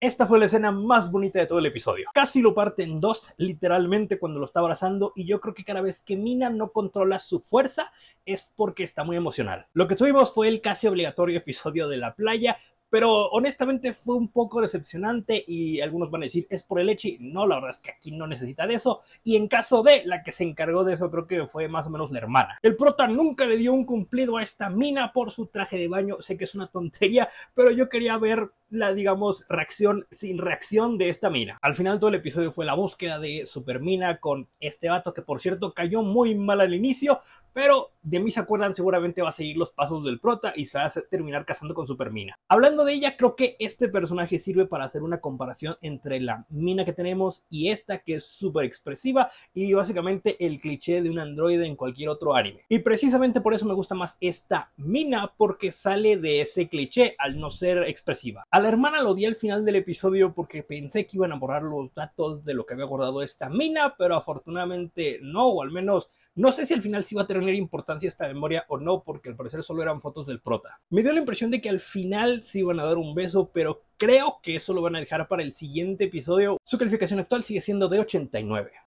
Esta fue la escena más bonita de todo el episodio. Casi lo parte en dos, literalmente, cuando lo está abrazando, y yo creo que cada vez que Mina no controla su fuerza es porque está muy emocional. Lo que tuvimos fue el casi obligatorio episodio de la playa, pero honestamente fue un poco decepcionante y algunos van a decir, es por el Echi. No, la verdad es que aquí no necesita de eso. Y en caso de, la que se encargó de eso creo que fue más o menos la hermana. El prota nunca le dio un cumplido a esta mina por su traje de baño. Sé que es una tontería, pero yo quería ver la, digamos, reacción sin reacción de esta mina. Al final todo el episodio fue la búsqueda de Supermina con este vato que por cierto cayó muy mal al inicio, pero de mí se acuerdan seguramente va a seguir los pasos del prota y se va a terminar casando con Supermina. Hablando de ella, creo que este personaje sirve para hacer una comparación entre la mina que tenemos y esta que es súper expresiva y básicamente el cliché de un androide en cualquier otro anime. Y precisamente por eso me gusta más esta mina porque sale de ese cliché al no ser expresiva. A la hermana lo di al final del episodio porque pensé que iban a borrar los datos de lo que había guardado esta mina, pero afortunadamente no, o al menos no sé si al final sí va a terminar importancia esta memoria o no, porque al parecer solo eran fotos del prota. Me dio la impresión de que al final se iban a dar un beso, pero creo que eso lo van a dejar para el siguiente episodio. Su calificación actual sigue siendo de 89.